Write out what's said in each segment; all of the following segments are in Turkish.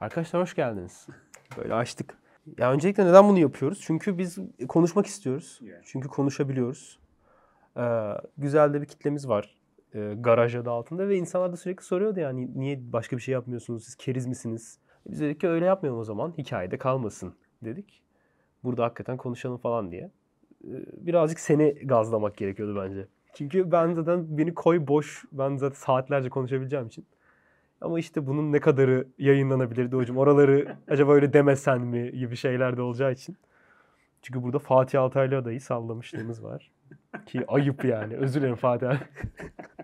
Arkadaşlar hoş geldiniz. Böyle açtık. Ya öncelikle neden bunu yapıyoruz? Çünkü biz konuşmak istiyoruz. Çünkü konuşabiliyoruz. Ee, güzel de bir kitlemiz var. Ee, garaj adı altında ve insanlar da sürekli soruyordu yani niye başka bir şey yapmıyorsunuz? Siz keriz misiniz? Biz dedik ki öyle yapmayalım o zaman. Hikayede kalmasın dedik. Burada hakikaten konuşalım falan diye. Ee, birazcık seni gazlamak gerekiyordu bence. Çünkü ben zaten beni koy boş. Ben zaten saatlerce konuşabileceğim için. Ama işte bunun ne kadarı yayınlanabilirdi hocam? Oraları acaba öyle demesen mi gibi şeyler de olacağı için. Çünkü burada Fatih Altaylı adayı sallamışlığımız var. Ki ayıp yani. Özür dilerim Fatih abi.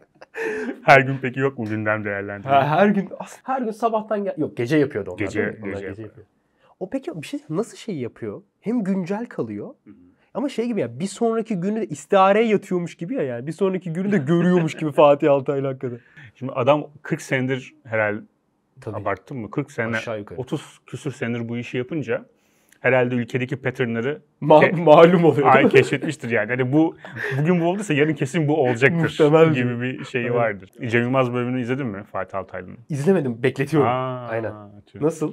her gün peki yok mu gündem değerlendirme? Ha, her gün her gün sabahtan gel yok gece yapıyordu onlar. Gece, gece, onlar gece yapıyor. yapıyor. O peki bir şey nasıl şey yapıyor? Hem güncel kalıyor. Hı-hı. Ama şey gibi ya bir sonraki günü de istihareye yatıyormuş gibi ya yani. Bir sonraki günü de görüyormuş gibi Fatih Altaylı hakikaten. Şimdi adam 40 senedir herhalde Tabii. abarttım mı? 40 sene, 30 küsür senedir bu işi yapınca herhalde ülkedeki patternları Ma- ke- malum oluyor. Ay keşfetmiştir yani. Hani bu bugün bu olduysa yarın kesin bu olacaktır Muhtemel gibi bir şeyi vardır. Cem Yılmaz bölümünü izledin mi Fatih Altaylı'nın? İzlemedim, bekletiyorum. Aa, Aynen. Tüm. Nasıl?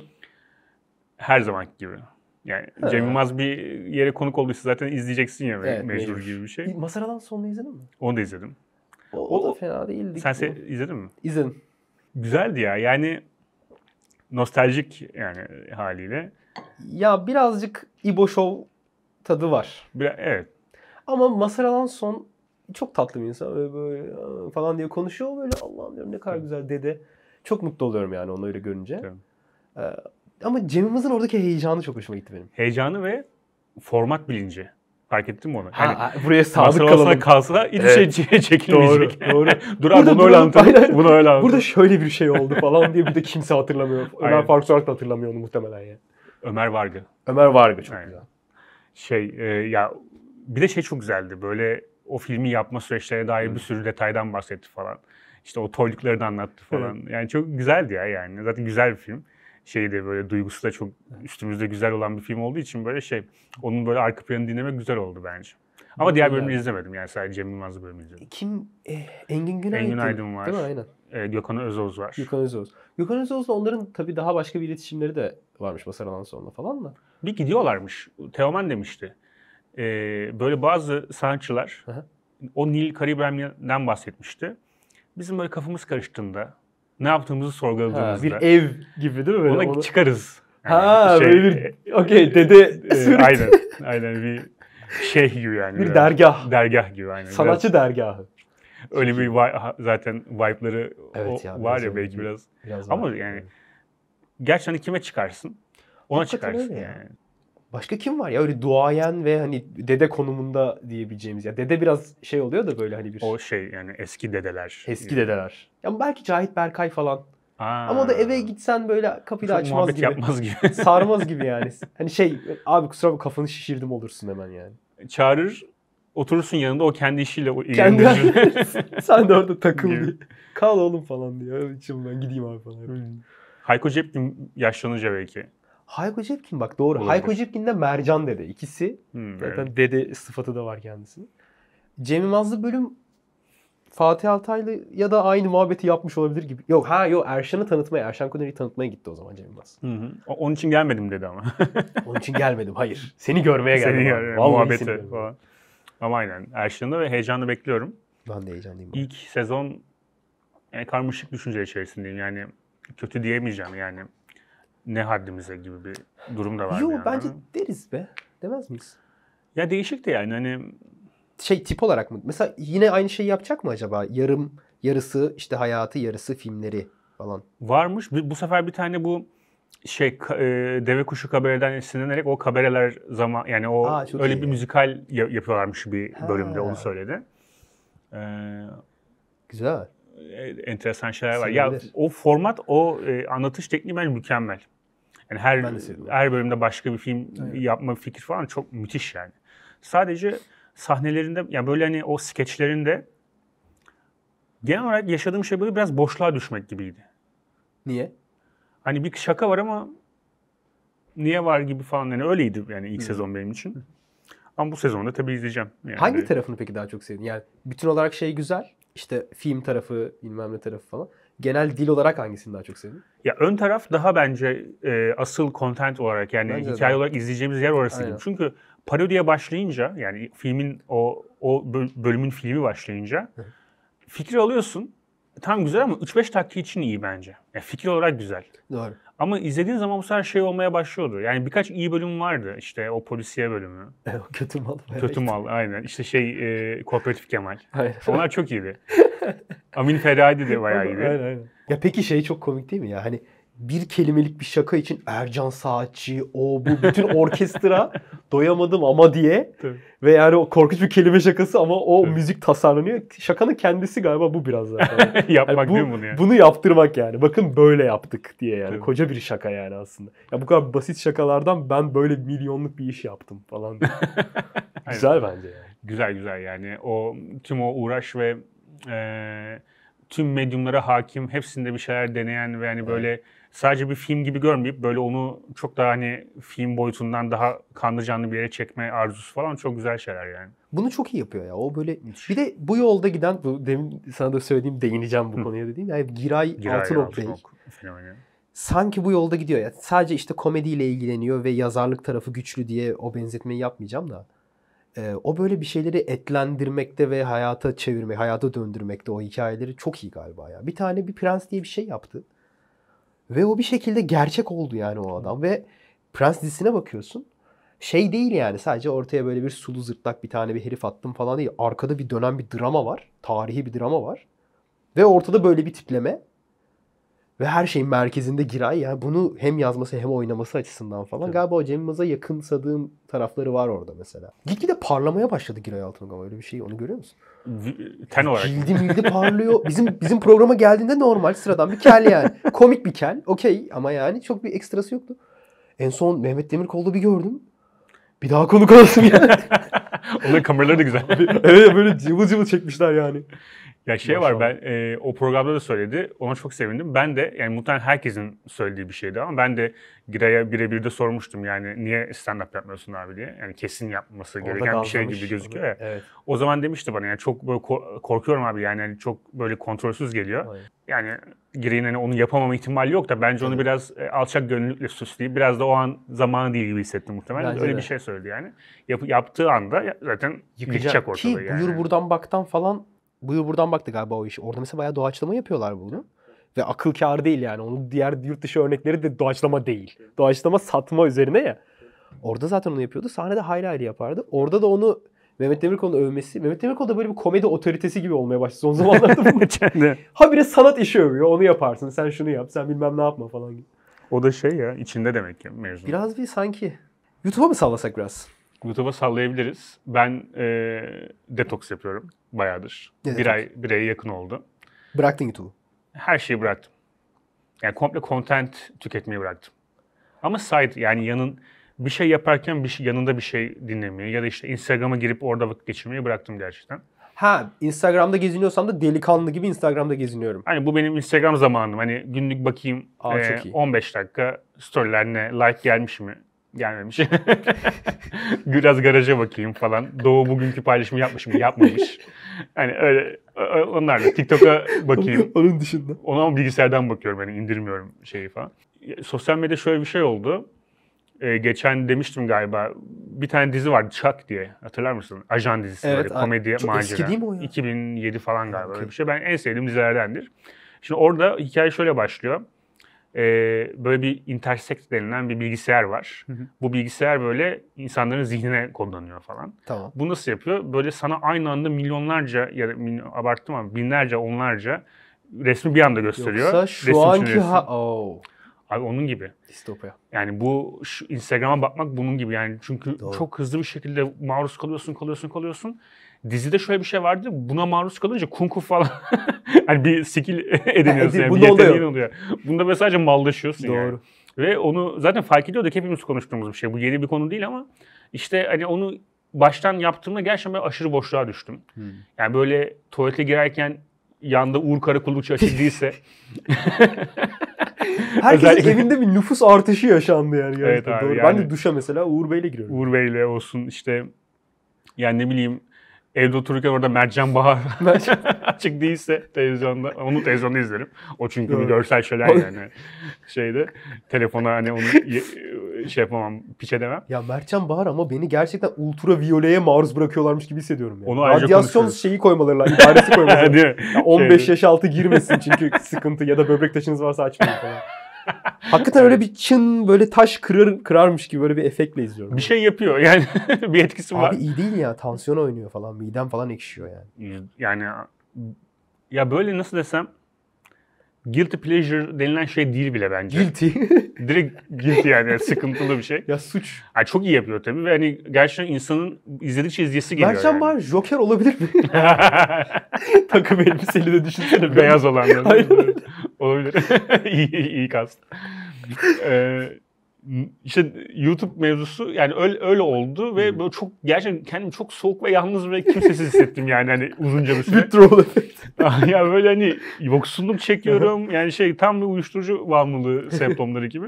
Her zamanki gibi. Yani ha. Cem Yılmaz bir yere konuk olduysa zaten izleyeceksin ya evet, mecbur, mecbur gibi bir şey. Masaradan sonunu izledin mi? Onu da izledim. O, o, da fena değildi. Sen se- izledin mi? İzledim. Güzeldi ya. Yani nostaljik yani haliyle. Ya birazcık İbo Show tadı var. Bir- evet. Ama Masar Alanson çok tatlı bir insan. Böyle, böyle falan diye konuşuyor. Böyle Allah'ım diyorum ne kadar güzel dede. Çok mutlu oluyorum yani onu öyle görünce. Tabii. Ee, ama Cemimizin Yılmaz'ın oradaki heyecanı çok hoşuma gitti benim. Heyecanı ve format bilinci. Fark ettin mi onu? Ha, yani, buraya sadık kalalım. kalsa hiçbir şey evet. çekilmeyecek. Doğru, doğru. Dur abi bunu öyle anlat. Bunu öyle anlat. Burada şöyle bir şey oldu falan diye bir de kimse hatırlamıyor. Ömer Faruk Sorak da hatırlamıyor onu muhtemelen yani. Ömer Vargı. Ömer Vargı çok Aynen. güzel. Şey e, ya bir de şey çok güzeldi. Böyle o filmi yapma süreçlerine dair Hı. bir sürü detaydan bahsetti falan. İşte o toylukları da anlattı falan. Evet. Yani çok güzeldi ya yani. Zaten güzel bir film şeyi de böyle duygusu da çok üstümüzde güzel olan bir film olduğu için böyle şey onun böyle arka planını dinlemek güzel oldu bence. Ama Bilmiyorum diğer bölümünü yani. izlemedim yani sadece Cem Yılmaz'ı bölümünü izledim. Kim? E, Engin Günay. Engin Aydın var. Değil mi? Aynen. E, Gökhan Özoz var. Gökhan Özoz. Gökhan Özoz'la onların tabii daha başka bir iletişimleri de varmış Basaralan sonra falan da. Bir gidiyorlarmış. Teoman demişti. E, böyle bazı sanatçılar Aha. o Nil Karibem'den bahsetmişti. Bizim böyle kafamız karıştığında ne yaptığımızı sorguladığımızda. bir ev gibi değil mi? Böyle ona onu... çıkarız. Yani ha şey, bir e, okey dede e, aynen aynen bir şey gibi yani. Bir dergah. Dergah gibi aynen. Sanatçı biraz, dergahı. Öyle bir zaten vibe'ları evet ya, var ya belki biraz. biraz var. Ama yani gerçekten hani kime çıkarsın? Ona Hakikaten çıkarsın yani. yani. Başka kim var ya öyle duayen ve hani dede konumunda diyebileceğimiz ya. Dede biraz şey oluyor da böyle hani bir. O şey yani eski dedeler. Eski dedeler. Ya belki Cahit Berkay falan. Aa. Ama o da eve gitsen böyle kapıyı da açmaz gibi. yapmaz gibi. Sarmaz gibi yani. Hani şey abi kusura bakma kafanı şişirdim olursun hemen yani. Çağırır oturursun yanında o kendi işiyle ilgilenir. Kendi Sen de orada takıl Kal oğlum falan diyor. Şey İçimden gideyim abi falan. Hmm. Hayko Cepkin yaşlanınca belki Hayko Cepkin bak doğru. Olabilir. Hayko Cepkin de Mercan dedi İkisi. Hmm, Zaten evet. dede sıfatı da var kendisinin. Cem İmazlı bölüm Fatih Altaylı ya da aynı muhabbeti yapmış olabilir gibi. Yok ha yok Erşan'ı tanıtmaya, Erşan Kuneri'yi tanıtmaya gitti o zaman Cem İmaz. Hı hı. Onun için gelmedim dedi ama. Onun için gelmedim hayır. Seni görmeye geldim. Seni görmeye, muhabbeti Ama aynen Erşan'ı ve heyecanı bekliyorum. Ben de heyecanlıyım. İlk sezon yani karmaşık düşünce içerisindeyim yani kötü diyemeyeceğim yani ne haddimize gibi bir durum da var. Yok yani. bence deriz be. Demez miyiz? Ya değişik de yani hani şey tip olarak mı? Mesela yine aynı şeyi yapacak mı acaba? Yarım yarısı işte hayatı, yarısı filmleri falan. Varmış. Bu sefer bir tane bu şey e, deve kuşu kabareden esinlenerek o kabereler zaman yani o Aa, öyle iyi. bir müzikal yapıyorlarmış bir ha. bölümde onu söyledi. Ee, Güzel. E, enteresan şeyler var. Ya o format, o e, anlatış tekniği bence mükemmel. Yani her her bölümde başka bir film evet. yapma fikir falan çok müthiş yani. Sadece sahnelerinde ya yani böyle hani o skeçlerinde genel olarak yaşadığım şey böyle biraz boşluğa düşmek gibiydi. Niye? Hani bir şaka var ama niye var gibi falan yani öyleydi yani ilk Hı. sezon benim için. Ama bu sezonda tabii izleyeceğim. Yani Hangi tarafını peki daha çok sevdin? Yani bütün olarak şey güzel. İşte film tarafı, bilmem ne tarafı falan genel dil olarak hangisini daha çok sevdin? Ya ön taraf daha bence e, asıl content olarak yani bence hikaye de. olarak izleyeceğimiz yer orası Aynen. gibi. Çünkü parodiye başlayınca yani filmin o o bölümün filmi başlayınca fikri alıyorsun. Tam güzel ama 3-5 dakika için iyi bence. Yani fikir olarak güzel. Doğru. Ama izlediğin zaman bu sefer şey olmaya başlıyordu. Yani birkaç iyi bölüm vardı. İşte o polisiye bölümü. E, o kötü mal. Kötü mal aynen. İşte şey e, Kooperatif Kemal. Hayır. Onlar çok iyiydi. Amin Ferrari de bayağı iyiydi. Aynen aynen. Ya peki şey çok komik değil mi ya? Hani bir kelimelik bir şaka için Ercan Saatçi, o bu bütün orkestra doyamadım ama diye. Tabii. Ve yani o korkunç bir kelime şakası ama o Tabii. müzik tasarlanıyor. Şakanın kendisi galiba bu biraz zaten. Yapmak yani bu, değil mi bunu yani? Bunu yaptırmak yani. Bakın böyle yaptık diye yani. Tabii. Koca bir şaka yani aslında. Ya bu kadar basit şakalardan ben böyle milyonluk bir iş yaptım falan. güzel bence yani. Güzel güzel yani. O tüm o uğraş ve e, tüm medyumlara hakim, hepsinde bir şeyler deneyen ve yani böyle evet sadece bir film gibi görmeyip böyle onu çok daha hani film boyutundan daha kanlı canlı bir yere çekme arzusu falan çok güzel şeyler yani. Bunu çok iyi yapıyor ya. O böyle bir de bu yolda giden bu demin sana da söyleyeyim değineceğim bu konuya dediğim. Yani Giray, Giray Altınok, Bey. Sanki bu yolda gidiyor ya. Sadece işte komediyle ilgileniyor ve yazarlık tarafı güçlü diye o benzetmeyi yapmayacağım da. Ee, o böyle bir şeyleri etlendirmekte ve hayata çevirmek, hayata döndürmekte o hikayeleri çok iyi galiba ya. Bir tane bir prens diye bir şey yaptı. Ve o bir şekilde gerçek oldu yani o adam. Ve Prens dizisine bakıyorsun. Şey değil yani sadece ortaya böyle bir sulu zırtlak bir tane bir herif attım falan değil. Arkada bir dönem bir drama var. Tarihi bir drama var. Ve ortada böyle bir tipleme ve her şeyin merkezinde Giray. ya bunu hem yazması hem oynaması açısından falan. Evet. Galiba o Cem Yılmaz'a yakınsadığım tarafları var orada mesela. Gitgide parlamaya başladı Giray Altınokama öyle bir şey. Onu görüyor musun? Ten olarak. Cildi mildi parlıyor. Bizim bizim programa geldiğinde normal sıradan bir kel yani. Komik bir kel. Okey ama yani çok bir ekstrası yoktu. En son Mehmet Demirkol'da bir gördüm. Bir daha konuk olasım yani. Onun kameraları da güzel. evet böyle cıvıl cıvıl çekmişler yani. Ya şey Maşallah. var ben e, o programda da söyledi. Ona çok sevindim. Ben de yani muhtemelen herkesin söylediği bir şeydi ama ben de Giray'a birebir de sormuştum yani niye stand-up yapmıyorsun abi diye. Yani kesin yapması Orada gereken bir şey gibi gözüküyor Evet. O zaman demişti bana yani çok böyle korkuyorum abi yani hani çok böyle kontrolsüz geliyor. Hayır. Yani Green hani onu yapamama ihtimali yok da bence onu biraz e, alçak gönüllülükle süsleyip biraz da o an zamanı değil gibi hissettim muhtemelen. Bence Öyle de. bir şey söyledi yani. Yap, yaptığı anda zaten yıkacak Ki ortalığı yani. buyur buradan baktan falan buyur buradan baktı galiba o iş. Orada mesela bayağı doğaçlama yapıyorlar bunu. Ve akıl kâr değil yani. Onun diğer yurt dışı örnekleri de doğaçlama değil. Doğaçlama satma üzerine ya. Orada zaten onu yapıyordu. Sahnede hayli hayli yapardı. Orada da onu Mehmet Demirkol'un övmesi. Mehmet Demirkol da böyle bir komedi otoritesi gibi olmaya başladı son zamanlarda. Kendi. Habire sanat işi övüyor. Onu yaparsın. Sen şunu yap. Sen bilmem ne yapma falan gibi. O da şey ya içinde demek ki mevzu. Biraz bir sanki. YouTube'a mı sallasak biraz? YouTube'a sallayabiliriz. Ben e, detoks yapıyorum bayağıdır. Ne bir detoks? ay, bir aya yakın oldu. Bıraktın YouTube'u? Her şeyi bıraktım. Yani komple content tüketmeyi bıraktım. Ama side yani yanın bir şey yaparken bir şey, yanında bir şey dinlemeyi ya da işte Instagram'a girip orada vakit geçirmeyi bıraktım gerçekten. Ha Instagram'da geziniyorsam da delikanlı gibi Instagram'da geziniyorum. Hani bu benim Instagram zamanım. Hani günlük bakayım Aa, e, 15 dakika storylerine like gelmiş mi? Gelmemiş. Biraz garaja bakayım falan. Doğu bugünkü paylaşımı yapmış mı? Yapmamış. Hani öyle onlar da TikTok'a bakayım. Onun dışında. Ona ama bilgisayardan bakıyorum yani indirmiyorum şeyi falan. Sosyal medya şöyle bir şey oldu e, geçen demiştim galiba bir tane dizi vardı Chuck diye hatırlar mısın? Ajan dizisi evet, böyle komedi çok macera. Eski değil mi o ya? 2007 falan galiba okay. öyle bir şey. Ben en sevdiğim dizilerdendir. Şimdi orada hikaye şöyle başlıyor. Ee, böyle bir intersect denilen bir bilgisayar var. Hı hı. Bu bilgisayar böyle insanların zihnine kodlanıyor falan. Tamam. Bu nasıl yapıyor? Böyle sana aynı anda milyonlarca ya da milyon, abarttım ama binlerce onlarca resmi bir anda gösteriyor. Yoksa şu resim anki ha... Oh. Abi onun gibi. Distopya. Yani bu Instagram'a bakmak bunun gibi yani çünkü Doğru. çok hızlı bir şekilde maruz kalıyorsun, kalıyorsun, kalıyorsun. Dizide şöyle bir şey vardı. Buna maruz kalınca kung fu falan hani bir skill ediniyorsun yani. Bunda oluyor. oluyor. Bunda mesela sadece mallaşıyorsun Doğru. yani. Ve onu zaten fark ediyorduk hepimiz konuştuğumuz bir şey. Bu yeni bir konu değil ama işte hani onu baştan yaptığımda gerçekten ben aşırı boşluğa düştüm. Hmm. Yani böyle tuvalete girerken yanda Uğur Karakullukçu açık değilse. Herkesin Özellikle... evinde bir nüfus artışı yaşandı yani. Evet abi, Doğru. Yani... Ben de duşa mesela Uğur Bey'le giriyorum. Uğur Bey'le olsun işte yani ne bileyim evde otururken orada Mercan Bahar açık değilse televizyonda onu televizyonda izlerim. O çünkü bir görsel şeyler yani. Şeyde telefona hani onu şey yapamam, piç edemem. Ya Mertcan Bahar ama beni gerçekten ultra viyoleye maruz bırakıyorlarmış gibi hissediyorum. Yani. Onu Radyasyon şeyi koymaları lazım, ibaresi koymaları lazım. ya 15 şey yaş altı girmesin çünkü sıkıntı ya da böbrek taşınız varsa açmayın falan. Hakikaten öyle bir çın böyle taş kırar kırarmış gibi böyle bir efektle izliyorum. Bir şey yapıyor yani bir etkisi var. Abi iyi değil ya tansiyon oynuyor falan midem falan ekşiyor yani. Hmm, yani ya böyle nasıl desem guilty pleasure denilen şey değil bile bence. Guilty. Direkt guilty yani, yani sıkıntılı bir şey. ya suç. Yani çok iyi yapıyor tabii ve hani gerçekten insanın izledikçe izleyesi geliyor Gerçekten yani. Bar Joker olabilir mi? Takım elbiseli de düşünsene. Beyaz olanlar. Hayır. olabilir. iyi, iyi kast. ee, işte YouTube mevzusu yani öyle, öyle oldu ve böyle çok gerçekten kendimi çok soğuk ve yalnız ve kimsesiz hissettim yani hani uzunca bir süre. Bir troll ya böyle hani yoksulluk çekiyorum yani şey tam bir uyuşturucu bağımlılığı semptomları gibi.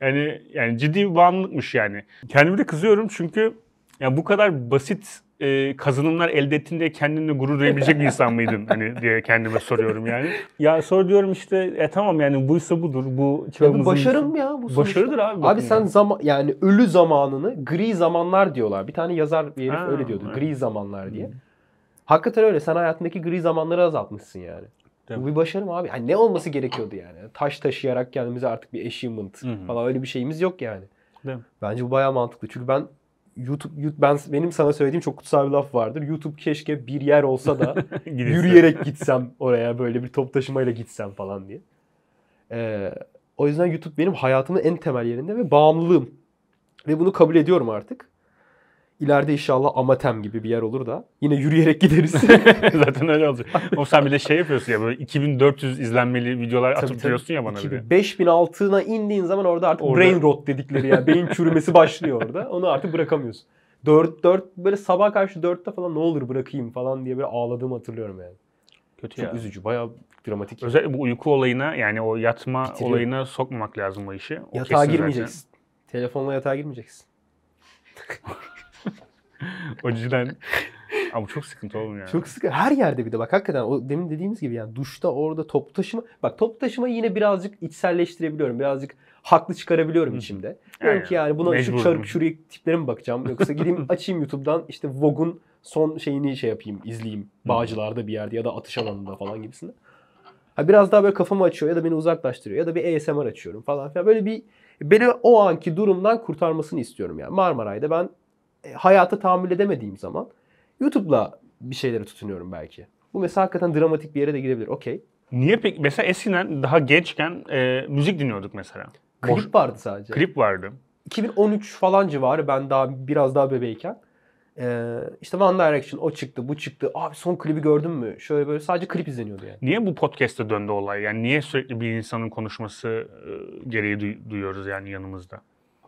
Yani yani ciddi bir bağımlılıkmış yani. Kendimi de kızıyorum çünkü yani bu kadar basit e, kazanımlar elde ettiğinde kendinle gurur duyabilecek bir insan mıydın hani diye kendime soruyorum yani. Ya sor diyorum işte e tamam yani buysa budur bu çağımızın. Ya başarım ya bu sonuçta. Başarıdır abi. Abi sen zaman yani ölü zamanını gri zamanlar diyorlar. Bir tane yazar bir herif ha, öyle diyordu. Gri zamanlar diye. Hmm. Hakikaten öyle. Sen hayatındaki gri zamanları azaltmışsın yani. Değil bu bir başarım abi. Yani ne olması gerekiyordu yani? Taş taşıyarak kendimize artık bir achievement falan öyle bir şeyimiz yok yani. Değil mi? Bence bu bayağı mantıklı. Çünkü ben YouTube, YouTube ben benim sana söylediğim çok kutsal bir laf vardır. YouTube keşke bir yer olsa da yürüyerek gitsem oraya böyle bir top taşımayla gitsem falan diye. Ee, o yüzden YouTube benim hayatımın en temel yerinde ve bağımlılığım. Ve bunu kabul ediyorum artık. İleride inşallah Amatem gibi bir yer olur da yine yürüyerek gideriz. Zaten öyle olacak. O sen bir de şey yapıyorsun ya böyle 2400 izlenmeli videolar tabii, atıp duruyorsun ya bana 2000, 5000 altına indiğin zaman orada artık orada. brain rot dedikleri ya yani beyin çürümesi başlıyor orada. Onu artık bırakamıyorsun. 4 4 böyle sabah karşı 4'te falan ne olur bırakayım falan diye böyle ağladığımı hatırlıyorum yani. Kötü Çok ya. üzücü. Bayağı dramatik. Özellikle bu uyku olayına yani o yatma Bitiriyor. olayına sokmamak lazım bu işi. O yatağa girmeyeceksin. Zaten. Telefonla yatağa girmeyeceksin. o cidden ama çok sıkıntı oğlum ya. Çok sıkı. Her yerde bir de bak hakikaten o demin dediğimiz gibi yani duşta orada top taşıma. Bak top taşıma yine birazcık içselleştirebiliyorum. Birazcık haklı çıkarabiliyorum Hı. içimde. Yani ki yani buna şu çarık şuraya tiplere mi bakacağım? Yoksa gideyim açayım YouTube'dan işte Vogue'un son şeyini şey yapayım, izleyeyim. Bağcılarda bir yerde ya da atış alanında falan gibisinde. Ha biraz daha böyle kafamı açıyor ya da beni uzaklaştırıyor ya da bir ASMR açıyorum falan filan. Böyle bir beni o anki durumdan kurtarmasını istiyorum yani. Marmaray'da ben e, hayata tahammül edemediğim zaman YouTube'la bir şeylere tutunuyorum belki. Bu mesela hakikaten dramatik bir yere de girebilir. Okey. Niye pek? Mesela eskiden daha gençken e, müzik dinliyorduk mesela. Klip Boş, vardı sadece. Klip vardı. 2013 falan civarı ben daha biraz daha bebeyken. Ee, işte One Direction o çıktı bu çıktı. Abi son klibi gördün mü? Şöyle böyle sadece klip izleniyordu yani. Niye bu podcast'te döndü olay? Yani niye sürekli bir insanın konuşması e, gereği du- duyuyoruz yani yanımızda?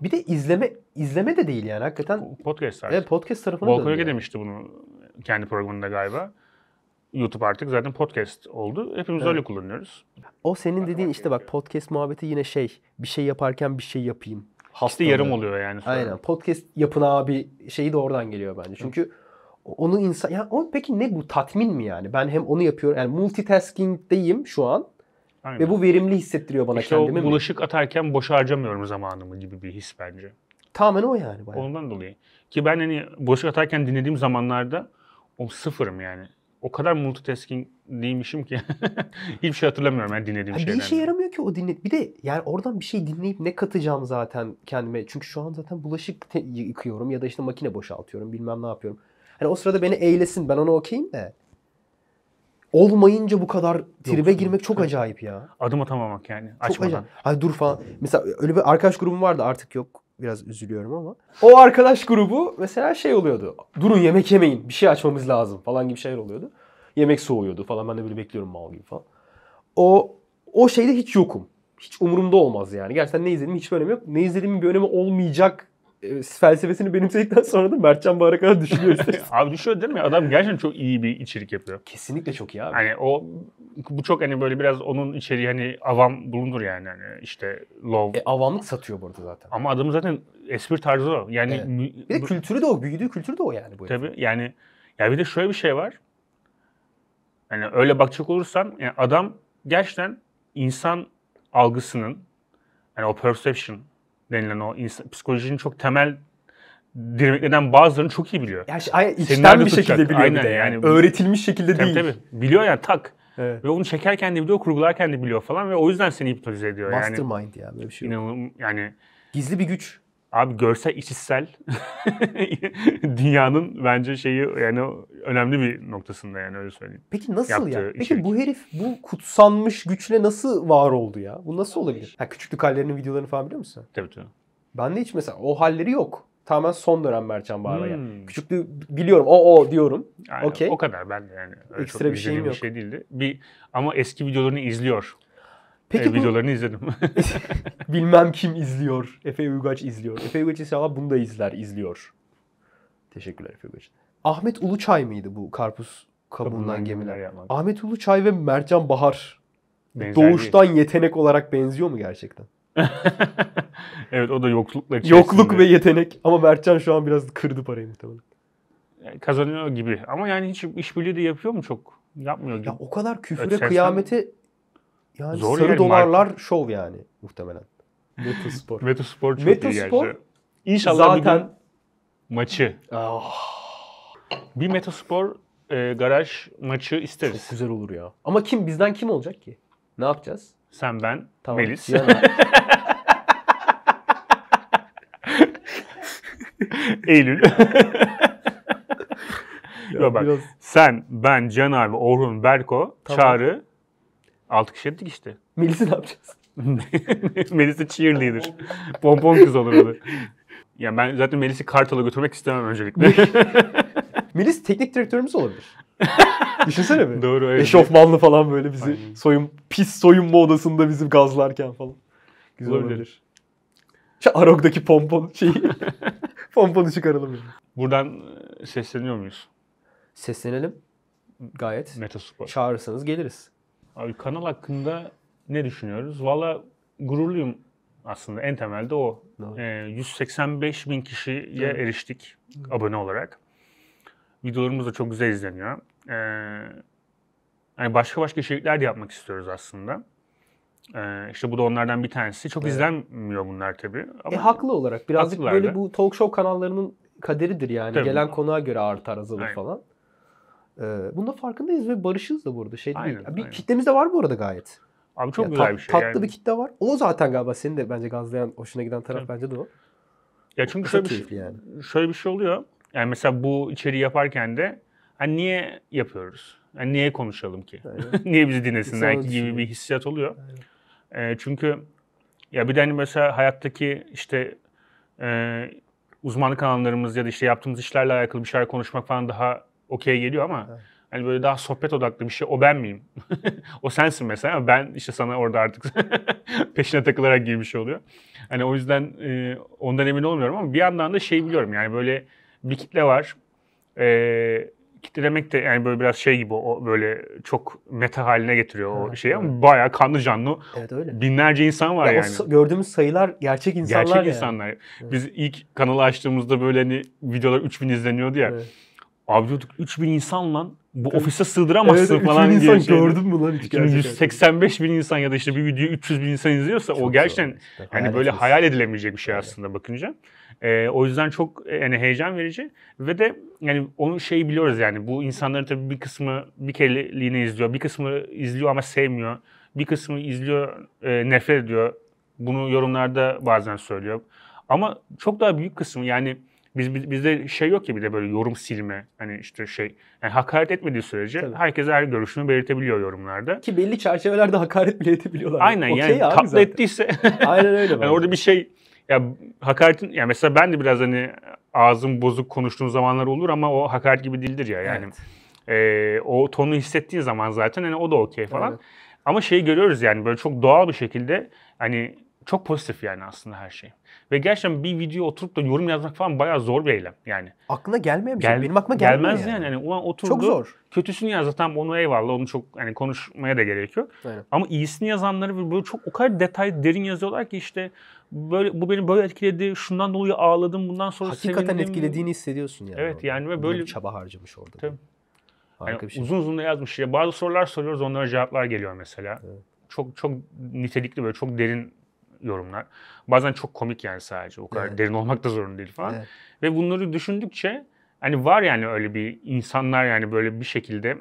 Bir de izleme izleme de değil yani hakikaten. Podcast tarzı. Evet podcast tarafına Volkan Öge demişti bunu kendi programında galiba. YouTube artık zaten podcast oldu. Hepimiz evet. öyle kullanıyoruz. O senin dediğin işte bak podcast muhabbeti yine şey bir şey yaparken bir şey yapayım. Hastalığı. İşte yarım oluyor yani. Sonra. Aynen podcast yapın abi şeyi de oradan geliyor bence. Çünkü Hı. onu insan ya o peki ne bu tatmin mi yani? Ben hem onu yapıyorum yani multitasking'deyim şu an Aynen. Ve bu verimli hissettiriyor bana işte kendimi. İşte bulaşık mi? atarken boş harcamıyorum zamanımı gibi bir his bence. Tamamen o yani. Bayağı. Ondan dolayı. Ki ben hani bulaşık atarken dinlediğim zamanlarda o sıfırım yani. O kadar multitasking değilmişim ki. Hiçbir şey hatırlamıyorum ben dinlediğim ha, şeyden. Bir işe yaramıyor ki o dinle. Bir de yani oradan bir şey dinleyip ne katacağım zaten kendime. Çünkü şu an zaten bulaşık yıkıyorum ya da işte makine boşaltıyorum bilmem ne yapıyorum. Hani o sırada beni eylesin ben ona okeyim de olmayınca bu kadar tribe Yok, girmek çok acayip ya. Adım atamamak yani çok açmadan. Acayip. Hani dur falan. Mesela öyle bir arkadaş grubum vardı artık yok. Biraz üzülüyorum ama. O arkadaş grubu mesela şey oluyordu. Durun yemek yemeyin bir şey açmamız lazım falan gibi şeyler oluyordu. Yemek soğuyordu falan ben de böyle bekliyorum mal gibi falan. O o şeyde hiç yokum. Hiç umurumda olmaz yani. Gerçekten ne izledim hiçbir önemi yok. Ne izlediğimin bir önemi olmayacak e, felsefesini benimsedikten sonra da Mertcan Bahar'a kadar düşünüyor abi düşüyor değil mi? Adam gerçekten çok iyi bir içerik yapıyor. Kesinlikle çok iyi abi. Hani o bu çok hani böyle biraz onun içeriği hani avam bulunur yani hani işte love. E, avamlık satıyor burada zaten. Ama adamın zaten espri tarzı o. Yani evet. bir de kültürü de o, büyüdüğü kültürü de o yani bu. Tabii herif. yani ya bir de şöyle bir şey var. Yani öyle bakacak olursan yani adam gerçekten insan algısının yani o perception denilen o insan, psikolojinin çok temel dinamiklerinden bazılarını çok iyi biliyor. Ya, içten bir tutacak. şekilde biliyor Aynen, bir de yani. yani. Öğretilmiş şekilde tabii, değil. Tabii biliyor yani tak. Evet. Ve onu çekerken de biliyor, kurgularken de biliyor falan ve o yüzden seni hipnotize ediyor. Mastermind yani. ya böyle bir şey. İnanılım yani. Gizli bir güç. Abi görsel işitsel dünyanın bence şeyi yani önemli bir noktasında yani öyle söyleyeyim. Peki nasıl ya? Peki içerik. bu herif bu kutsanmış güçle nasıl var oldu ya? Bu nasıl olabilir? Ha, küçüklük hallerinin videolarını falan biliyor musun? Tabii tabii. Ben de hiç mesela o halleri yok. Tamamen son dönem Mercan Bağra'ya. Hmm. Küçüklüğü biliyorum o o diyorum. Yani, okay. O kadar ben de yani. Ekstra bir şeyim yok. Bir şey değildi. Bir, ama eski videolarını izliyor. Peki e, bu... videolarını izledim. Bilmem kim izliyor. Efe Uygaç izliyor. Efe Uygaç inşallah bunu da izler, izliyor. Teşekkürler Efe Uygaç. Ahmet Uluçay mıydı bu karpuz kabuğundan, gemiler yapmak? Ahmet Uluçay ve Mercan Bahar Benzerliği. doğuştan yetenek olarak benziyor mu gerçekten? evet o da yoklukla içerisinde. Yokluk ve yetenek ama Mertcan şu an biraz kırdı parayı muhtemelen. kazanıyor gibi ama yani hiç işbirliği de yapıyor mu çok? Yapmıyor gibi. Ya o kadar küfüre Ötesen... kıyamete yani Zor sarı dolarlar Mark... şov yani muhtemelen. Metaspor. Metaspor çok Metospor, iyi gerçi. İnşallah zaten... bir maçı. Oh. Bir Metaspor e, garaj maçı isteriz. Çok güzel olur ya. Ama kim bizden kim olacak ki? Ne yapacağız? Sen ben, tamam. Melis. Eylül. ya bak, biraz... sen, ben, Caner, abi, Orhun, Berko, tamam. Çağrı, 6 kişi ettik işte. Melis'i ne yapacağız? Melis'i cheerleader. Pompon kız olur o da. Ya ben zaten Melis'i Kartal'a götürmek istemem öncelikle. Melis teknik direktörümüz olabilir. Düşünsene bir. Doğru evet. Eşofmanlı falan böyle bizi Aynen. soyun pis soyunma odasında bizim gazlarken falan. Güzel olabilir. olabilir. Şu Arog'daki pompon şeyi. Pomponu çıkaralım. Yani. Buradan e, sesleniyor muyuz? Seslenelim. Gayet. Metaspor. Çağırırsanız geliriz. Abi kanal hakkında ne düşünüyoruz? Valla gururluyum aslında en temelde o. E, ee, 185 bin kişiye evet. eriştik Hı. abone olarak. Videolarımız da çok güzel izleniyor. E, ee, yani başka başka içerikler de yapmak istiyoruz aslında. Ee, işte bu da onlardan bir tanesi. Çok evet. izlenmiyor bunlar tabii. Ama e, haklı olarak. Birazcık haklılardı. böyle bu talk show kanallarının kaderidir yani. Tabii. Gelen konuğa göre artar azalır Aynen. falan. Ee, bunda farkındayız ve barışız da burada. Şey aynen, değil. Bir aynen. kitlemiz de var bu arada gayet. Abi çok yani güzel tat, bir şey. Tatlı yani. bir kitle var. O zaten galiba senin de bence gazlayan, hoşuna giden taraf evet. bence de o. Ya çünkü şöyle bir, şey, yani. şöyle bir şey oluyor. Yani mesela bu içeriği yaparken de hani niye yapıyoruz? Yani niye konuşalım ki? niye bizi dinlesinler ki gibi bir hissiyat oluyor. E, çünkü ya bir de hani mesela hayattaki işte e, uzmanlık alanlarımız ya da işte yaptığımız işlerle alakalı bir şeyler konuşmak falan daha okey geliyor ama evet. hani böyle daha sohbet odaklı bir şey o ben miyim? o sensin mesela ama ben işte sana orada artık peşine takılarak girmiş şey oluyor. Hani o yüzden e, ondan emin olmuyorum ama bir yandan da şey biliyorum yani böyle bir kitle var. E, kitle demek de yani böyle biraz şey gibi o böyle çok meta haline getiriyor ha, o şeyi evet. ama bayağı kanlı canlı evet, öyle. binlerce insan var ya yani. O gördüğümüz sayılar gerçek insanlar Gerçek yani. insanlar. Evet. Biz ilk kanalı açtığımızda böyle hani videolar 3000 izleniyordu ya. Evet. Abi diyorduk 3000 insanla bu ofise sığdıramazsın evet, falan diye. insan şey. gördün mü lan hiç gerçekten? 185 bin insan ya da işte bir video 300 bin insan izliyorsa çok o gerçekten zor. hani böyle hayal edilemeyecek bir şey aslında bakınca. Ee, o yüzden çok e, yani heyecan verici ve de yani onun şeyi biliyoruz yani bu insanların tabii bir kısmı bir kereliğine izliyor, bir kısmı izliyor ama sevmiyor. Bir kısmı izliyor, e, nefret ediyor. Bunu yorumlarda bazen söylüyor. Ama çok daha büyük kısmı yani biz, biz bizde şey yok ki bir de böyle yorum silme hani işte şey yani hakaret etmediği sürece Tabii. herkes her görüşünü belirtebiliyor yorumlarda. Ki belli çerçevelerde hakaret bile edebiliyorlar. Aynen okay yani tatlı ettiyse. Aynen öyle. yani orada bir şey ya hakaretin yani mesela ben de biraz hani ağzım bozuk konuştuğum zamanlar olur ama o hakaret gibi dildir ya yani. Evet. E, o tonu hissettiğin zaman zaten hani o da okey falan. Evet. Ama şeyi görüyoruz yani böyle çok doğal bir şekilde hani çok pozitif yani aslında her şey. Ve gerçekten bir video oturup da yorum yazmak falan bayağı zor bir eylem yani. Aklına gelmeyen bir şey. Gel, şey. Benim aklıma gelmiyor gelmez yani. yani. yani ulan oturdu. Çok zor. Kötüsünü yazdı tamam onu eyvallah onu çok hani konuşmaya da gerek yok. Aynen. Ama iyisini yazanları böyle çok o kadar detay derin yazıyorlar ki işte böyle bu beni böyle etkiledi. Şundan dolayı ağladım. Bundan sonra Hakikaten sevindim. etkilediğini hissediyorsun yani. Evet yani ve böyle çaba harcamış orada. yani bir şey. Uzun uzun da yazmış. Ya bazı sorular soruyoruz onlara cevaplar geliyor mesela. Evet. Çok çok nitelikli böyle çok derin yorumlar. Bazen çok komik yani sadece. O kadar evet. derin olmak da zorunda değil falan. Evet. Ve bunları düşündükçe hani var yani öyle bir insanlar yani böyle bir şekilde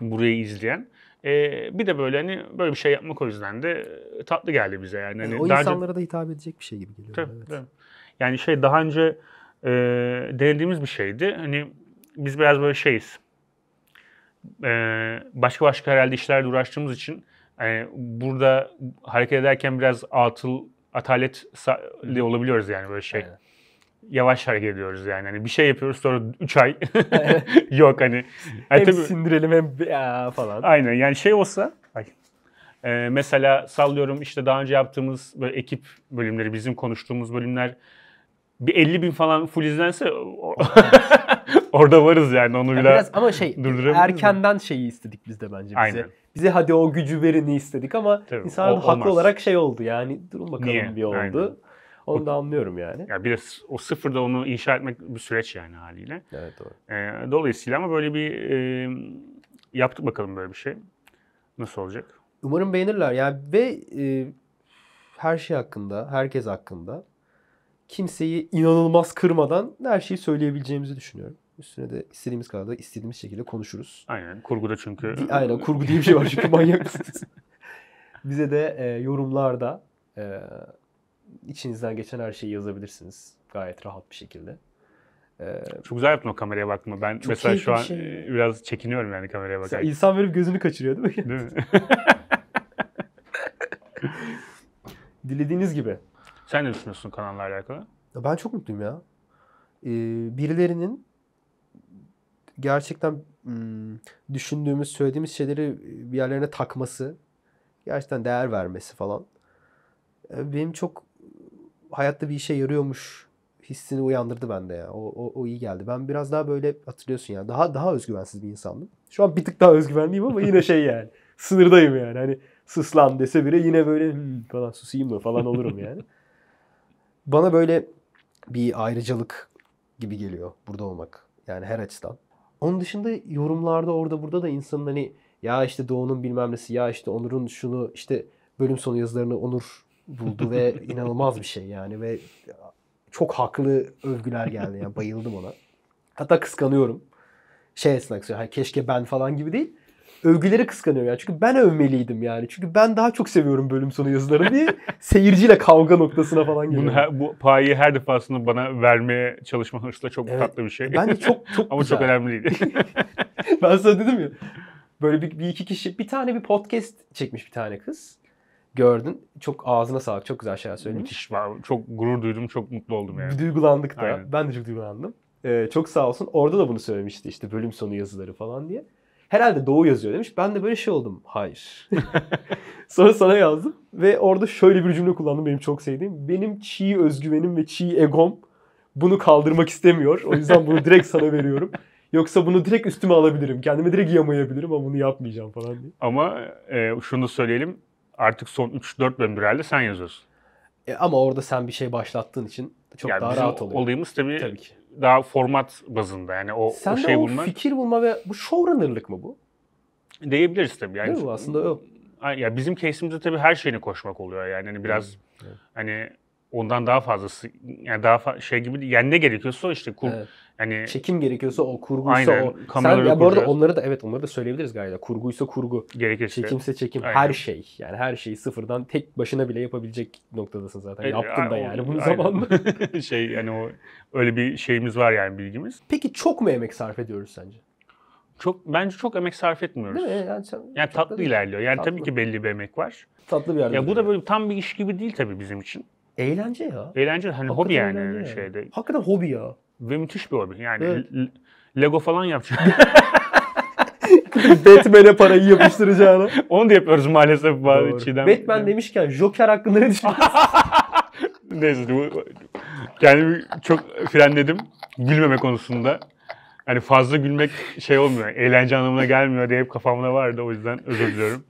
burayı izleyen. Ee, bir de böyle hani böyle bir şey yapmak o yüzden de tatlı geldi bize yani. Hani yani o daha insanlara önce... da hitap edecek bir şey gibi geliyor. Tabii, evet. Tabii. Yani şey daha önce e, denediğimiz bir şeydi. Hani biz biraz böyle şeyiz. E, başka başka herhalde işlerle uğraştığımız için yani burada hareket ederken biraz atıl ataletli olabiliyoruz yani böyle şey. Aynen. Yavaş hareket ediyoruz yani. Hani bir şey yapıyoruz sonra 3 ay yok hani. hani hem tabii, sindirelim hem ya falan. Aynen yani şey olsa ay, e, mesela sallıyorum işte daha önce yaptığımız böyle ekip bölümleri bizim konuştuğumuz bölümler bir 50 bin falan full izlense orada varız yani onu biraz, biraz ama şey erkenden mi? şeyi istedik biz de bence bize. Aynen bize hadi o gücü verini istedik ama Tabii, insanlar o, haklı olmaz. olarak şey oldu yani durun bakalım Niye? bir oldu. Aynen. Onu da anlıyorum yani. Ya bir de o sıfırda onu inşa etmek bir süreç yani haliyle. Evet doğru. Ee, dolayısıyla ama böyle bir e, yaptık bakalım böyle bir şey. Nasıl olacak? Umarım beğenirler. Yani ve e, her şey hakkında, herkes hakkında kimseyi inanılmaz kırmadan her şeyi söyleyebileceğimizi düşünüyorum. Üstüne de istediğimiz kadar da istediğimiz şekilde konuşuruz. Aynen. Kurguda çünkü. Aynen. Kurgu diye bir şey var çünkü manyak Bize de e, yorumlarda e, içinizden geçen her şeyi yazabilirsiniz. Gayet rahat bir şekilde. Ee, çok güzel yaptın o kameraya baktığımı. Ben çok mesela şu an şey. biraz çekiniyorum yani kameraya bakarken. İnsan insan gözünü kaçırıyor değil mi? Değil mi? Dilediğiniz gibi. Sen ne düşünüyorsun kanalla alakalı? Ben çok mutluyum ya. Ee, birilerinin gerçekten düşündüğümüz, söylediğimiz şeyleri bir yerlerine takması, gerçekten değer vermesi falan. Benim çok hayatta bir işe yarıyormuş hissini uyandırdı bende ya. O, o, o iyi geldi. Ben biraz daha böyle hatırlıyorsun ya. Daha daha özgüvensiz bir insandım. Şu an bir tık daha özgüvenliyim ama yine şey yani. sınırdayım yani. Hani sıslan dese bile yine böyle falan susayım mı falan olurum yani. Bana böyle bir ayrıcalık gibi geliyor burada olmak. Yani her açıdan. Onun dışında yorumlarda orada burada da insanın hani ya işte Doğu'nun bilmem nesi ya işte Onur'un şunu işte bölüm sonu yazılarını Onur buldu ve inanılmaz bir şey yani ve çok haklı övgüler geldi yani bayıldım ona. Hatta kıskanıyorum. Şey esnak söylüyor. keşke ben falan gibi değil övgüleri kıskanıyorum yani. Çünkü ben övmeliydim yani. Çünkü ben daha çok seviyorum bölüm sonu yazıları diye seyirciyle kavga noktasına falan geliyor. bu payı her defasında bana vermeye çalışma hırsı da çok evet, tatlı bir şey. E, Bence çok çok Ama güzel. çok önemliydi. ben sana dedim ya. Böyle bir, bir iki kişi bir tane bir podcast çekmiş bir tane kız gördün. Çok ağzına sağlık. Çok güzel şeyler söyledin. Müthiş var. Çok gurur duydum. Çok mutlu oldum yani. Duygulandık da. Aynen. Ben de çok duygulandım. Ee, çok sağ olsun. Orada da bunu söylemişti işte bölüm sonu yazıları falan diye. Herhalde Doğu yazıyor demiş. Ben de böyle şey oldum. Hayır. Sonra sana yazdım ve orada şöyle bir cümle kullandım benim çok sevdiğim. Benim çiğ özgüvenim ve çiğ egom bunu kaldırmak istemiyor. O yüzden bunu direkt sana veriyorum. Yoksa bunu direkt üstüme alabilirim. Kendime direkt yamayabilirim ama bunu yapmayacağım falan diye. Ama e, şunu söyleyelim. Artık son 3-4 bölümdür herhalde sen yazıyorsun. E, ama orada sen bir şey başlattığın için çok yani daha rahat oluyor. Olayımız tabii, tabii ki daha format bazında yani o, Sen o şey de o fikir bulma ve bu showrunner'lık mı bu? Diyebiliriz tabii. Yani Değil mi aslında o? Ya bizim case'imizde tabii her şeyini koşmak oluyor yani hani biraz hmm, evet. hani ondan daha fazlası yani daha fa- şey gibi yani ne gerekiyorsa işte kur evet. yani çekim gerekiyorsa o kurguysa aynen, o kameraları Sen, ya bu arada onları da evet onları da söyleyebiliriz galiba. Kurguysa kurgu. Gerekirse. Çekimse çekim. Aynen. Her şey. Yani her şeyi sıfırdan tek başına bile yapabilecek noktadasın zaten. E, Yaptın da yani bunu zamanla. şey yani o öyle bir şeyimiz var yani bilgimiz. Peki çok mu emek sarf ediyoruz sence? çok bence çok emek sarf etmiyoruz. Değil mi? Yani, sen, yani tatlı ilerliyor. Yani tatlı. tabii ki belli bir emek var. Tatlı bir yerde. Ya bu da böyle tam bir iş gibi değil tabii bizim için. Eğlence ya. Eğlence hani Hakikaten hobi yani eğlence şeyde. Hakikaten hobi ya. Ve müthiş bir hobi. Yani Evet. Lego falan yapacağız. Batman'e parayı yapıştıracağına. Onu da yapıyoruz maalesef bazı Doğru. Çiğdem. Batman demişken Joker hakkında ne düşünüyorsun? Neyse bu- kendimi çok frenledim gülmeme konusunda. Hani fazla gülmek şey olmuyor, eğlence anlamına gelmiyor diye hep kafamda vardı o yüzden özür diliyorum.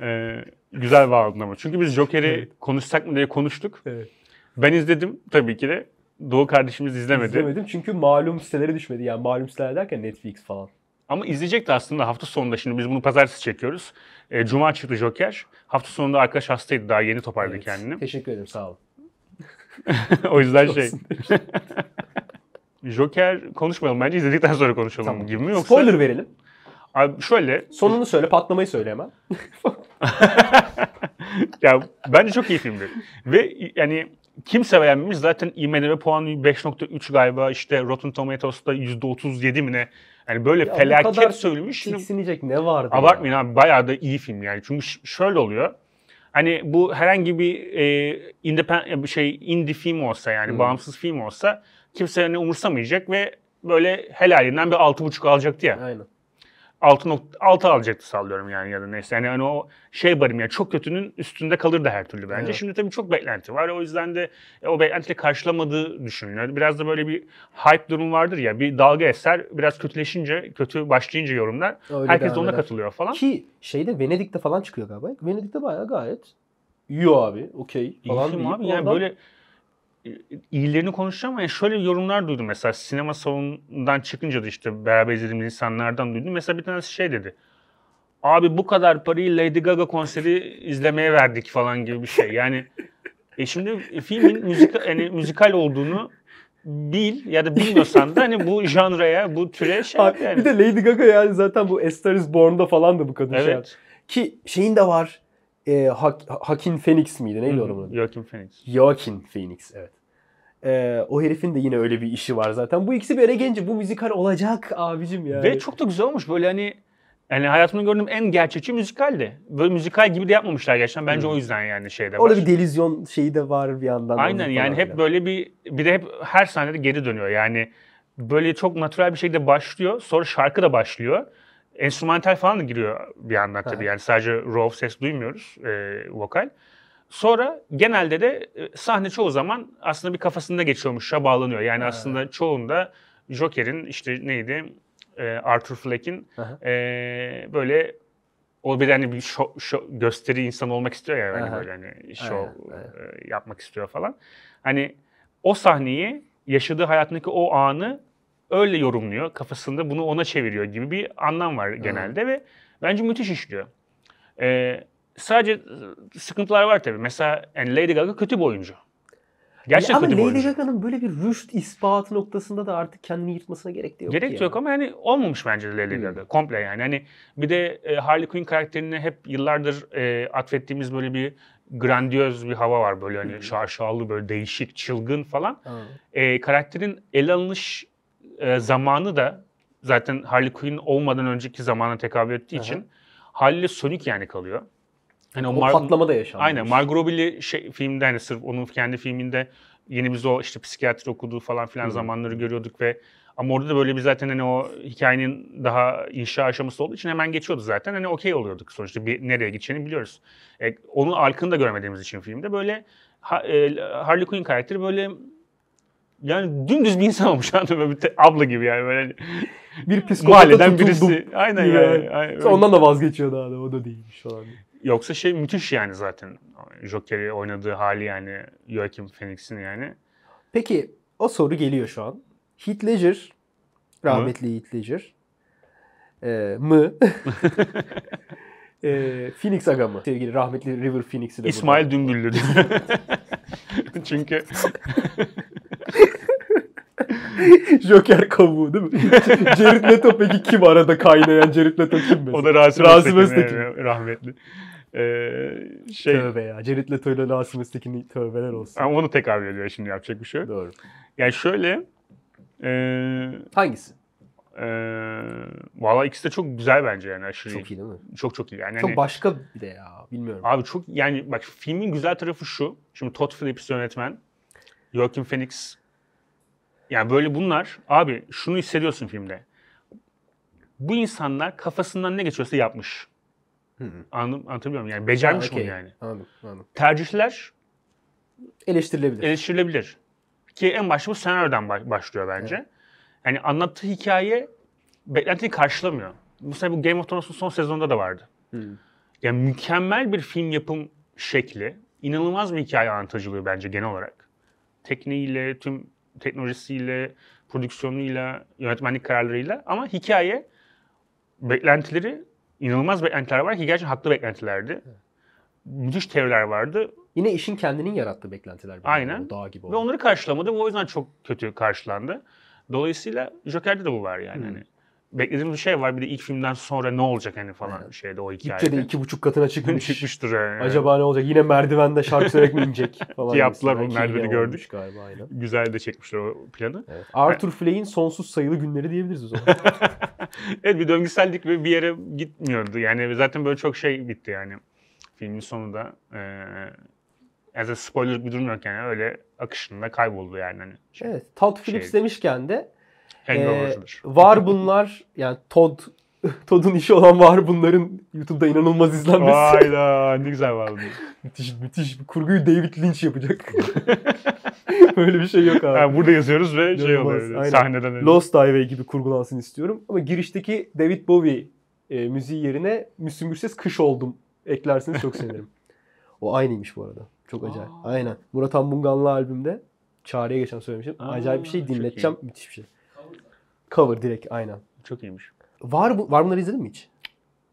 Ee, güzel bağladın ama Çünkü biz Joker'i evet. konuşsak mı diye konuştuk. Evet. Ben izledim tabii ki de. Doğu kardeşimiz izlemedi. İzlemedim çünkü malum sitelere düşmedi. Yani malum siteler derken Netflix falan. Ama izleyecekti aslında hafta sonunda. Şimdi biz bunu pazartesi çekiyoruz. E, Cuma çıktı Joker. Hafta sonunda arkadaş hastaydı. Daha yeni toparladı evet. kendini. Teşekkür ederim. Sağ olun. o yüzden şey. Joker konuşmayalım bence izledikten sonra konuşalım tamam. gibi mi yoksa? Spoiler verelim. Abi şöyle. Sonunu söyle patlamayı söyle hemen. ya bence çok iyi filmdi. Ve yani kimse beğenmemiş. Zaten IMDb puanı 5.3 galiba işte Rotten Tomatoes'ta %37 mi ne? Yani böyle ya felaket söylemiş. Tiksinecek ne vardı? Abartmayın ya. abi bayağı da iyi film yani. Çünkü şöyle oluyor. Hani bu herhangi bir e, independent şey indie film olsa yani hmm. bağımsız film olsa kimse hani umursamayacak ve böyle helalinden bir 6.5 alacaktı ya. Aynen. 6 alacaktı sallıyorum yani ya da neyse. Yani hani o şey barım ya çok kötünün üstünde kalır da her türlü bence. Evet. Şimdi tabii çok beklenti var. O yüzden de e, o beklentiyle karşılamadığı düşünülüyor. Biraz da böyle bir hype durum vardır ya. Bir dalga eser biraz kötüleşince, kötü başlayınca yorumlar. Öyle herkes ona katılıyor falan. Ki şeyde Venedik'te falan çıkıyor galiba. Venedik'te bayağı gayet yiyor abi. Okey falan İyiyim abi. Yani böyle iyilerini konuşacağım ama şöyle yorumlar duydum mesela sinema salonundan çıkınca da işte beraber izlediğimiz insanlardan duydum. Mesela bir tanesi şey dedi. Abi bu kadar parayı Lady Gaga konseri izlemeye verdik falan gibi bir şey. Yani e şimdi filmin müzika, yani müzikal olduğunu bil ya da bilmiyorsan da hani bu janraya, bu türe şey Abi, yani. Bir de Lady Gaga yani zaten bu A Star Is Born'da falan da bu kadın şey evet. şey. Ki şeyin de var e, ee, Hakin Phoenix miydi? Neydi onun adı? Joaquin Phoenix. Joaquin Phoenix evet. E, o herifin de yine öyle bir işi var zaten. Bu ikisi bir araya gelince bu müzikal olacak abicim yani. Ve çok da güzel olmuş böyle hani yani hayatımda gördüğüm en gerçekçi müzikaldi. Böyle müzikal gibi de yapmamışlar gerçekten. Bence hmm. o yüzden yani şeyde Orada var. bir delizyon şeyi de var bir yandan. Aynen yani hep yani. böyle bir bir de hep her sahnede geri dönüyor. Yani böyle çok natural bir şekilde başlıyor. Sonra şarkı da başlıyor enstrümantal falan da giriyor bir yandan tabii. Yani sadece raw ses duymuyoruz e, vokal. Sonra genelde de e, sahne çoğu zaman aslında bir kafasında geçiyormuşa bağlanıyor. Yani ha. aslında çoğunda Joker'in işte neydi e, Arthur Fleck'in e, böyle o bir hani bir şo, şo, gösteri insan olmak istiyor ya hani böyle hani şov e, yapmak istiyor falan. Hani o sahneyi yaşadığı hayatındaki o anı öyle yorumluyor. Kafasında bunu ona çeviriyor gibi bir anlam var genelde evet. ve bence müthiş işliyor. Ee, sadece sıkıntılar var tabii. Mesela yani Lady Gaga kötü bir oyuncu. Gerçekten ama kötü Lady Gaga'nın böyle bir rüşt ispatı noktasında da artık kendini yırtmasına gerek de yok. Gerek yani. yok ama yani olmamış bence Lady hmm. Gaga. Komple yani. Hani bir de e, Harley Quinn karakterine hep yıllardır e, atfettiğimiz böyle bir grandiyöz bir hava var böyle hani hmm. şaşalı böyle değişik, çılgın falan. Hmm. E, karakterin ele alınış e, zamanı da zaten Harley Quinn olmadan önceki zamana tekabül ettiği Aha. için haliyle sönük yani kalıyor. Hani o, o Mar- patlama da yaşandı. Aynen. Margot Robbie şey, filmde hani sırf onun kendi filminde yeni biz o işte psikiyatri okuduğu falan filan Hı. zamanları görüyorduk ve ama orada da böyle bir zaten hani o hikayenin daha inşa aşaması olduğu için hemen geçiyordu zaten. Hani okey oluyorduk sonuçta bir nereye gideceğini biliyoruz. E, onun arkını da görmediğimiz için filmde böyle ha, e, Harley Quinn karakteri böyle yani dümdüz bir insan olmuş anladın böyle Bir abla gibi yani böyle. bir hmm. psikopata Mahalleden birisi. Aynen yani. yani. Aynen. Ondan da vazgeçiyor daha da o da değilmiş falan. Yoksa şey müthiş yani zaten. Joker'i oynadığı hali yani Joaquin Phoenix'in yani. Peki o soru geliyor şu an. Heath Ledger, rahmetli mı? Heath Ledger ee, mı? ee, Phoenix aga mı? Sevgili rahmetli River Phoenix'i de İsmail burada. Dümbüllü. Çünkü Joker kabuğu değil mi? Jared Leto peki kim arada kaynayan Jared Leto kim mesela? O da Rasim, Rasim Öztekin. Öztekin. Rahmetli. Ee, şey... Tövbe ya. Jared Leto ile Rasim Öztekin'in tövbeler olsun. Ama onu tekrar ediyor şimdi yapacak bir şey. Doğru. Yani şöyle... E... Hangisi? Ee, Valla ikisi de çok güzel bence yani aşırı. Çok iyi değil mi? Çok çok iyi. Yani çok hani, başka bir de ya bilmiyorum. Abi çok yani bak filmin güzel tarafı şu. Şimdi Todd Phillips yönetmen. Joaquin Phoenix yani böyle bunlar abi şunu hissediyorsun filmde. Bu insanlar kafasından ne geçiyorsa yapmış. Hı hı. Anladım, anlatabiliyor muyum? Yani becermiş ha, okay. yani. Anladım, anladım. Tercihler eleştirilebilir. Eleştirilebilir. Ki en başta bu senaryodan başlıyor bence. Evet. Yani anlattığı hikaye beklentiyi karşılamıyor. Mesela bu Game of Thrones'un son sezonunda da vardı. Hı. Yani mükemmel bir film yapım şekli. inanılmaz bir hikaye anlatıcılığı bence genel olarak. Tekniğiyle, tüm teknolojisiyle, prodüksiyonuyla, yönetmenlik kararlarıyla ama hikaye beklentileri inanılmaz beklentiler var ki gerçekten haklı beklentilerdi. Müthiş teoriler vardı. Yine işin kendinin yarattığı beklentiler. Aynen. Dağ gibi oldu. Ve onları karşılamadı. O yüzden çok kötü karşılandı. Dolayısıyla Joker'de de bu var yani. Hmm. Hani beklediğimiz bir şey var. Bir de ilk filmden sonra ne olacak hani falan evet. şeyde o hikayede. Gitçe de iki buçuk katına çıkmış. Çıkmıştır yani. Acaba ne olacak? Yine merdivende şarkı söylemek mi inecek falan. Ki yaptılar o merdiveni gördük. Galiba aynen. Güzel de çekmişler o planı. Evet. Arthur yani. Fleck'in sonsuz sayılı günleri diyebiliriz o zaman. evet bir döngüsellik ve bir yere gitmiyordu. Yani zaten böyle çok şey bitti yani. Filmin sonunda e, ee, yani zaten spoiler bir durum yok yani öyle akışında kayboldu yani. Hani şey, evet, Todd Phillips şey. demişken de ee, var bunlar yani Todd Todd'un işi olan var bunların YouTube'da inanılmaz izlenmesi. Vay Hayda ne güzel var bunlar. müthiş müthiş. Kurguyu David Lynch yapacak. Böyle bir şey yok abi. Yani burada yazıyoruz ve şey oluyor. Öyle, aynen. Sahneden öyle. Lost Highway gibi kurgulansın istiyorum. Ama girişteki David Bowie e, müziği yerine Müslüm Gürses Kış Oldum eklerseniz çok sevinirim. o aynıymış bu arada. Çok acayip. Aa. Aynen. Murat Anbunganlı albümde Çağrı'ya geçen söylemişim Aa, acayip bir şey dinleteceğim. Müthiş bir şey. Cover direkt aynen. Çok iyiymiş. Var, bu, var bunları izledin mi hiç?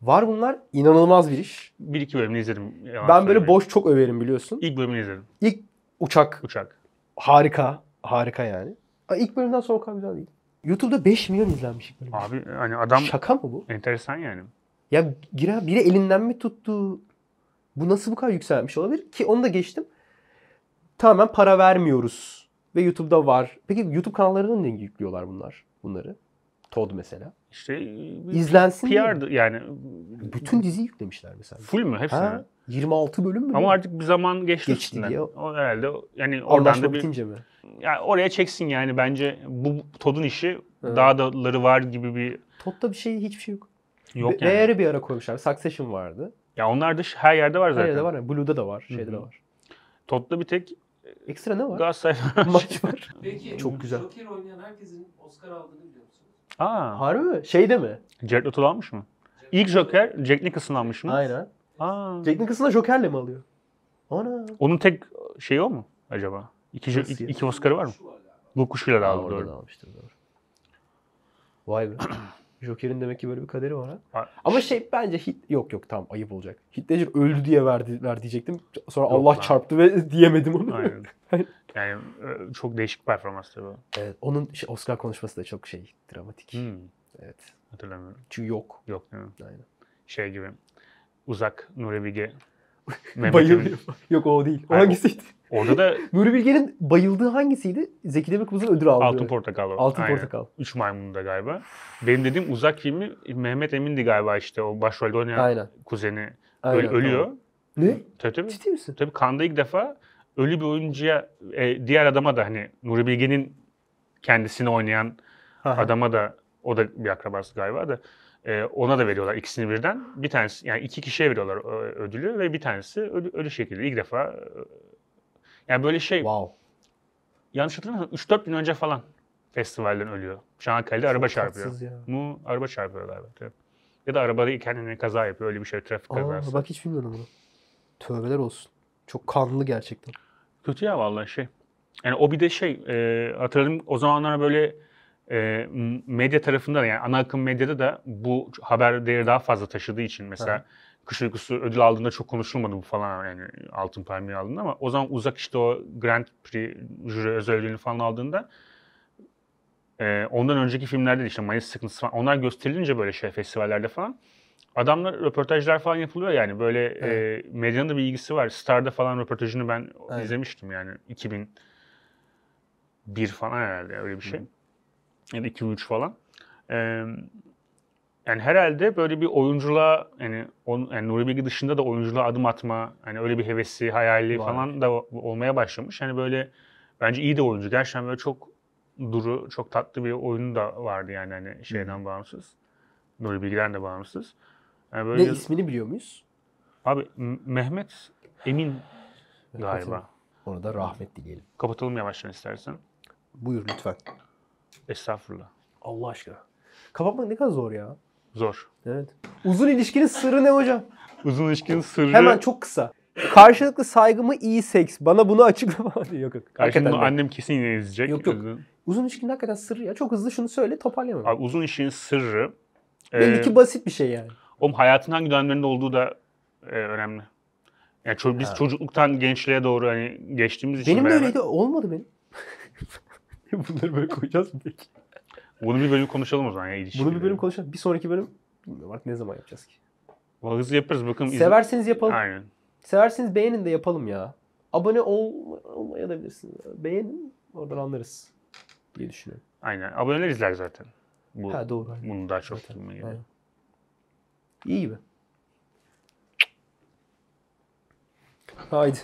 Var bunlar inanılmaz bir iş. Bir iki bölümünü izledim. Ben böyle boş çok överim biliyorsun. İlk bölümünü izledim. İlk uçak. Uçak. Harika. Harika yani. İlk bölümden sonra o kadar güzel değil. YouTube'da 5 milyon izlenmiş ilk bölüm. Abi hani adam... Şaka mı bu? Enteresan yani. Ya gira biri elinden mi tuttu? Bu nasıl bu kadar yükselmiş olabilir? Ki onu da geçtim. Tamamen para vermiyoruz. Ve YouTube'da var. Peki YouTube kanallarına ne yüklüyorlar bunlar? bunları. Todd mesela. İşte e, izlensin. PR mi? yani bütün dizi yüklemişler mesela. Full mü hepsini? Ha, 26 bölüm mü? Ama mi? artık bir zaman geçti, geçti üstünden. diye. O, herhalde yani oradan da bir bitince mi? Yani oraya çeksin yani bence bu Todd'un işi evet. daha daları var gibi bir Todd'da bir şey hiçbir şey yok. Yok Be- yani. Değeri bir ara koymuşlar. Succession vardı. Ya onlar da her yerde var zaten. Her yerde var. Yani Blue'da da var, şeyde Hı-hı. de var. Todd'da bir tek Ekstra ne var? Galatasaray maç var. Peki, Çok güzel. Joker oynayan herkesin Oscar aldığını biliyor musunuz? Aa. Harbi mi? Şeyde mi? Jared Leto almış mı? İlk Joker Jack Nicholson almış mı? Aynen. Aa. Jack da Joker'le mi alıyor? Ona. Onun tek şeyi o mu acaba? İki, Nasıl iki, Oscar'ı var mı? Bu kuşuyla da aldı Orada da almıştır doğru. Vay be. Joker'in demek ki böyle bir kaderi var ha. ha. Ama şey bence hit yok yok tam ayıp olacak. Heath öldü diye ver diyecektim. Sonra yok Allah lan. çarptı ve diyemedim onu. Aynen. Hani- yani e, çok değişik performans tabii. Evet, onun şey, Oscar konuşması da çok şey dramatik. Hmm. Evet. Hatırlamıyorum. Çünkü yok. Yok değil mi? Aynen. Şey gibi. Uzak Nuri Bilge. Bayılıyor. Yok o değil. O hangisiydi? Orada da... Nuri Bilge'nin bayıldığı hangisiydi? Zeki Demirkubuz'un ödül aldığı. Altın Portakal. Altın Aynen. Portakal. Üç Maymun galiba. Benim dediğim uzak filmi Mehmet Emin'di galiba işte o başrolde oynayan Aynen. kuzeni. Aynen, Öl- ölüyor. Tamam. Ne? Tabii tabii. Ciddi misin? Tabii Kanda ilk defa ölü bir oyuncuya, e, diğer adama da hani Nuri Bilge'nin kendisini oynayan Aha. adama da o da bir akrabası galiba da e, ona da veriyorlar ikisini birden. Bir tanesi yani iki kişiye veriyorlar ödülü ve bir tanesi ölü, ölü şekilde ilk defa yani böyle şey. Wow. Yanlış hatırlamıyorsam 3-4 gün önce falan festivalden ölüyor. Çanakkale'de Çok araba çarpıyor. Ya. Mu araba çarpıyor galiba. Evet. Ya da arabada kendine kaza yapıyor. Öyle bir şey trafik Aa, kazası. Bak hiç bilmiyorum bunu. Tövbeler olsun. Çok kanlı gerçekten. Kötü ya vallahi şey. Yani o bir de şey e, hatırladım o zamanlar böyle e, medya tarafında da yani ana akım medyada da bu haber değeri daha fazla taşıdığı için mesela ha. Kış Uykusu ödül aldığında çok konuşulmadı bu falan yani altın palmiye aldığında ama o zaman uzak işte o Grand Prix jüri özel ödülünü falan aldığında e, ondan önceki filmlerde de işte Mayıs sıkıntısı falan onlar gösterilince böyle şey festivallerde falan adamlar röportajlar falan yapılıyor yani böyle e, evet. e, medyanın da bir ilgisi var. Star'da falan röportajını ben evet. izlemiştim yani 2001 falan herhalde öyle bir şey. Hı. Ya da 2003 falan. E, yani herhalde böyle bir oyunculuğa yani, on, yani Nuri Bilge dışında da oyunculuğa adım atma hani öyle bir hevesi, hayali Var. falan da olmaya başlamış. Hani böyle bence iyi de oyuncu. Gerçekten böyle çok duru, çok tatlı bir oyunu da vardı yani hani şeyden hmm. bağımsız. Nuri Bilge'den de bağımsız. Yani böyle ne yaz- ismini biliyor muyuz? Abi Mehmet Emin galiba. Ona da rahmet dileyelim. Kapatalım yavaştan istersen. Buyur lütfen. Estağfurullah. Allah aşkına. Kapatmak ne kadar zor ya. Zor. Evet. Uzun ilişkinin sırrı ne hocam? Uzun ilişkinin sırrı... Hemen çok kısa. Karşılıklı saygımı iyi seks? Bana bunu açıklama. yok yok. Ya annem kesin yine izleyecek. Yok, yok. Üzgün. Uzun ilişkinin hakikaten sırrı ya. Çok hızlı şunu söyle toparlayamam. Abi uzun ilişkinin sırrı... Belli ki e, basit bir şey yani. Oğlum hayatın hangi dönemlerinde olduğu da e, önemli. Yani ço- biz Ha. çocukluktan gençliğe doğru hani geçtiğimiz için Benim de beraber- öyleydi. Olmadı benim. Bunları böyle koyacağız mı peki? Bunu bir bölüm konuşalım o zaman ya ilişki. Bunu bir bölüm konuşalım. Bir sonraki bölüm bilmiyorum artık ne zaman yapacağız ki. Vallahi hızlı yaparız bakın. Severseniz yapalım. Aynen. Severseniz beğenin de yapalım ya. Abone ol olmayabilirsiniz. Beğenin oradan anlarız diye düşünüyorum. Aynen. Aboneler izler zaten. Bu, ha doğru. Aynen. Bunu daha çok zaten, İyi gibi. Haydi.